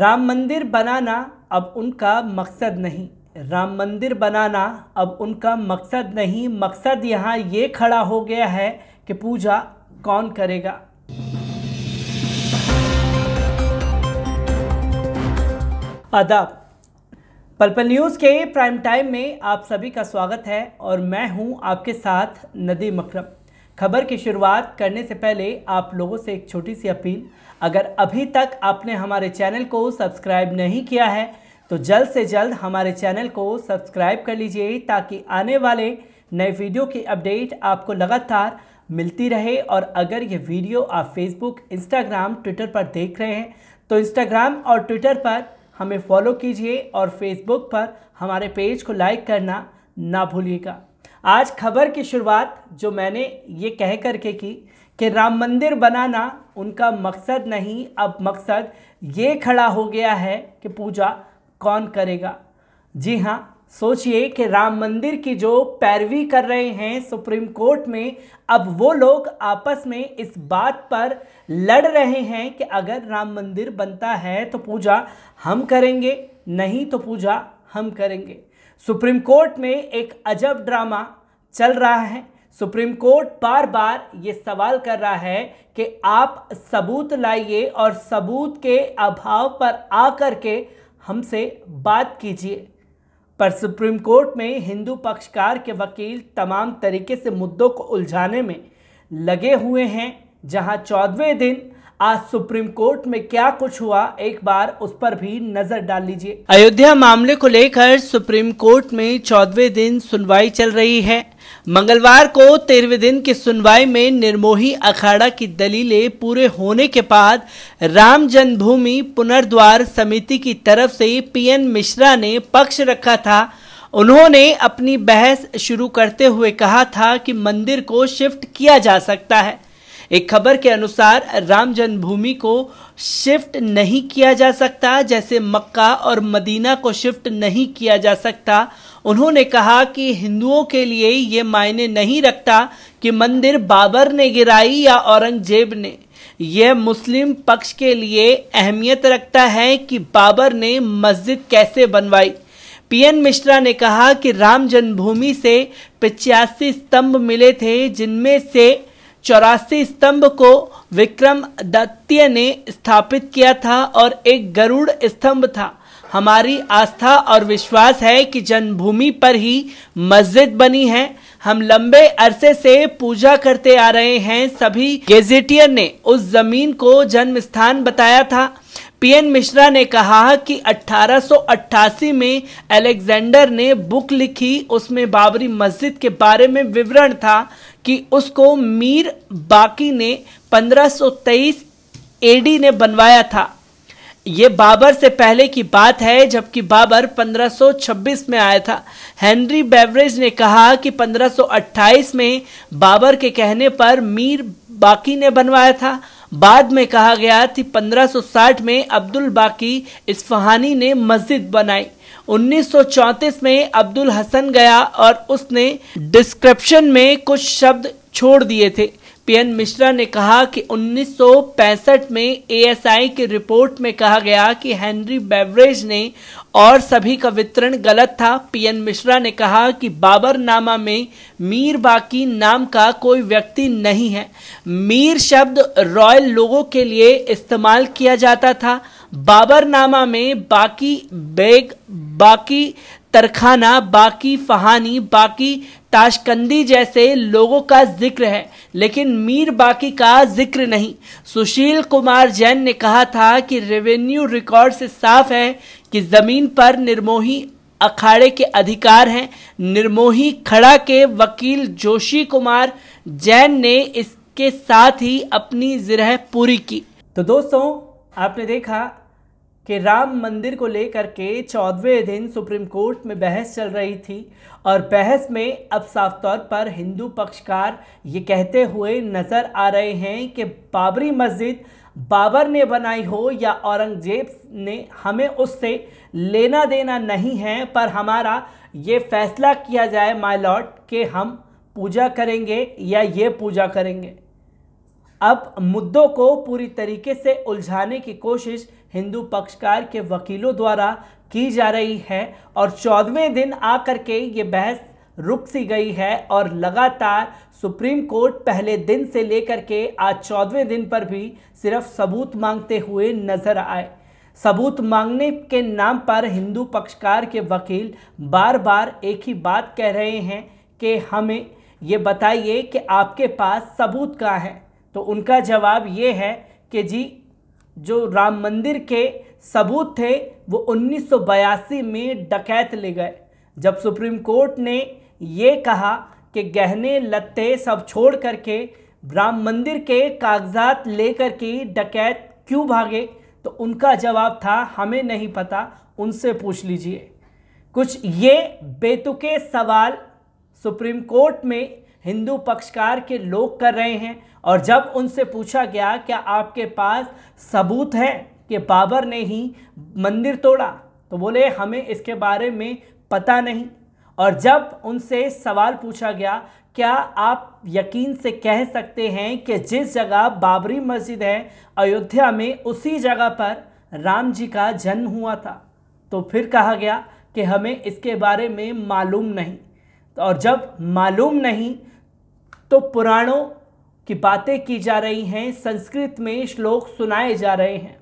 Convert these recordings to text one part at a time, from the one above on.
राम मंदिर बनाना अब उनका मकसद नहीं राम मंदिर बनाना अब उनका मकसद नहीं मकसद यहाँ ये खड़ा हो गया है कि पूजा कौन करेगा आदाब पलपल न्यूज़ के प्राइम टाइम में आप सभी का स्वागत है और मैं हूं आपके साथ नदी मकरम खबर की शुरुआत करने से पहले आप लोगों से एक छोटी सी अपील अगर अभी तक आपने हमारे चैनल को सब्सक्राइब नहीं किया है तो जल्द से जल्द हमारे चैनल को सब्सक्राइब कर लीजिए ताकि आने वाले नए वीडियो की अपडेट आपको लगातार मिलती रहे और अगर ये वीडियो आप फेसबुक इंस्टाग्राम ट्विटर पर देख रहे हैं तो इंस्टाग्राम और ट्विटर पर हमें फॉलो कीजिए और फेसबुक पर हमारे पेज को लाइक करना ना भूलिएगा आज खबर की शुरुआत जो मैंने ये कह कर के की कि राम मंदिर बनाना उनका मकसद नहीं अब मकसद ये खड़ा हो गया है कि पूजा कौन करेगा जी हाँ सोचिए कि राम मंदिर की जो पैरवी कर रहे हैं सुप्रीम कोर्ट में अब वो लोग आपस में इस बात पर लड़ रहे हैं कि अगर राम मंदिर बनता है तो पूजा हम करेंगे नहीं तो पूजा हम करेंगे सुप्रीम कोर्ट में एक अजब ड्रामा चल रहा है सुप्रीम कोर्ट बार बार ये सवाल कर रहा है कि आप सबूत लाइए और सबूत के अभाव पर आकर के हमसे बात कीजिए पर सुप्रीम कोर्ट में हिंदू पक्षकार के वकील तमाम तरीके से मुद्दों को उलझाने में लगे हुए हैं जहां चौदहवें दिन आज सुप्रीम कोर्ट में क्या कुछ हुआ एक बार उस पर भी नजर डाल लीजिए अयोध्या मामले को लेकर सुप्रीम कोर्ट में चौदवे दिन सुनवाई चल रही है मंगलवार को तेरहवें दिन की सुनवाई में निर्मोही अखाड़ा की दलीलें पूरे होने के बाद राम जन्मभूमि पुनर्द्वार समिति की तरफ से पीएन मिश्रा ने पक्ष रखा था उन्होंने अपनी बहस शुरू करते हुए कहा था कि मंदिर को शिफ्ट किया जा सकता है एक खबर के अनुसार राम जन्मभूमि को शिफ्ट नहीं किया जा सकता जैसे मक्का और मदीना को शिफ्ट नहीं किया जा सकता उन्होंने कहा कि हिंदुओं के लिए ये मायने नहीं रखता कि मंदिर बाबर ने गिराई या औरंगजेब ने यह मुस्लिम पक्ष के लिए अहमियत रखता है कि बाबर ने मस्जिद कैसे बनवाई पीएन मिश्रा ने कहा कि राम जन्मभूमि से पिचासी स्तंभ मिले थे जिनमें से चौरासी स्तंभ को विक्रम दत्तीय ने स्थापित किया था और एक गरुड़ स्तंभ था हमारी आस्था और विश्वास है कि जन्मभूमि पर ही मस्जिद बनी है हम लंबे अरसे से पूजा करते आ रहे हैं सभी गेजेटियर ने उस जमीन को जन्म स्थान बताया था पीएन मिश्रा ने कहा कि 1888 में अलेक्जेंडर ने बुक लिखी उसमें बाबरी मस्जिद के बारे में विवरण था कि उसको मीर बाकी ने 1523 एडी ने बनवाया था ये बाबर से पहले की बात है जबकि बाबर 1526 में आया था हेनरी बेवरेज ने कहा कि 1528 में बाबर के कहने पर मीर बाकी ने बनवाया था बाद में कहा गया कि 1560 में अब्दुल बाकी इस्फहानी ने मस्जिद बनाई 1934 में अब्दुल हसन गया और उसने डिस्क्रिप्शन में कुछ शब्द छोड़ दिए थे पीएन e मिश्रा ने कहा कि 1965 में एएसआई की रिपोर्ट में कहा गया कि हेनरी बेवरेज ने और सभी का वितरण गलत था पीएन मिश्रा ने कहा कि बाबरनामा में मीर बाकी नाम का कोई व्यक्ति नहीं है मीर शब्द रॉयल लोगों के लिए इस्तेमाल किया जाता था बाबरनामा में बाकी बेग बाकी तरखाना बाकी फहानी बाकी ताशकंदी जैसे लोगों का जिक्र है लेकिन मीर बाकी का जिक्र नहीं सुशील कुमार जैन ने कहा था कि रेवेन्यू रिकॉर्ड से साफ है कि जमीन पर निर्मोही अखाड़े के अधिकार हैं निर्मोही खड़ा के वकील जोशी कुमार जैन ने इसके साथ ही अपनी जिरह पूरी की तो दोस्तों आपने देखा कि राम मंदिर को लेकर के चौदहवें दिन सुप्रीम कोर्ट में बहस चल रही थी और बहस में अब साफ तौर पर हिंदू पक्षकार ये कहते हुए नज़र आ रहे हैं कि बाबरी मस्जिद बाबर ने बनाई हो या औरंगजेब ने हमें उससे लेना देना नहीं है पर हमारा ये फैसला किया जाए माई लॉर्ड कि हम पूजा करेंगे या ये पूजा करेंगे अब मुद्दों को पूरी तरीके से उलझाने की कोशिश हिंदू पक्षकार के वकीलों द्वारा की जा रही है और चौदहवें दिन आकर के ये बहस रुक सी गई है और लगातार सुप्रीम कोर्ट पहले दिन से लेकर के आज चौदहवें दिन पर भी सिर्फ सबूत मांगते हुए नजर आए सबूत मांगने के नाम पर हिंदू पक्षकार के वकील बार बार एक ही बात कह रहे हैं कि हमें ये बताइए कि आपके पास सबूत कहाँ है तो उनका जवाब ये है कि जी जो राम मंदिर के सबूत थे वो 1982 में डकैत ले गए जब सुप्रीम कोर्ट ने ये कहा कि गहने लत्ते सब छोड़ करके राम मंदिर के कागजात लेकर के डकैत क्यों भागे तो उनका जवाब था हमें नहीं पता उनसे पूछ लीजिए कुछ ये बेतुके सवाल सुप्रीम कोर्ट में हिंदू पक्षकार के लोग कर रहे हैं और जब उनसे पूछा गया क्या आपके पास सबूत है कि बाबर ने ही मंदिर तोड़ा तो बोले हमें इसके बारे में पता नहीं और जब उनसे सवाल पूछा गया क्या आप यकीन से कह सकते हैं कि जिस जगह बाबरी मस्जिद है अयोध्या में उसी जगह पर राम जी का जन्म हुआ था तो फिर कहा गया कि हमें इसके बारे में मालूम नहीं और जब मालूम नहीं तो पुराणों की बातें की जा रही हैं संस्कृत में श्लोक सुनाए जा रहे हैं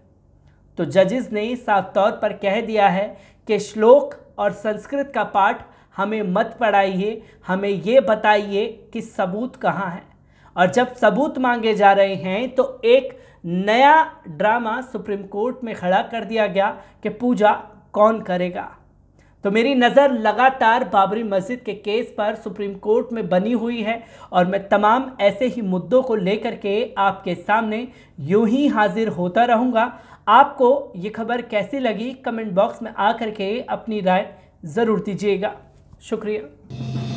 तो जजेस ने साफ तौर पर कह दिया है कि श्लोक और संस्कृत का पाठ हमें मत पढ़ाइए हमें ये बताइए कि सबूत कहाँ है और जब सबूत मांगे जा रहे हैं तो एक नया ड्रामा सुप्रीम कोर्ट में खड़ा कर दिया गया कि पूजा कौन करेगा तो मेरी नज़र लगातार बाबरी मस्जिद के केस पर सुप्रीम कोर्ट में बनी हुई है और मैं तमाम ऐसे ही मुद्दों को लेकर के आपके सामने यूं ही हाजिर होता रहूँगा आपको ये खबर कैसी लगी कमेंट बॉक्स में आकर के अपनी राय ज़रूर दीजिएगा शुक्रिया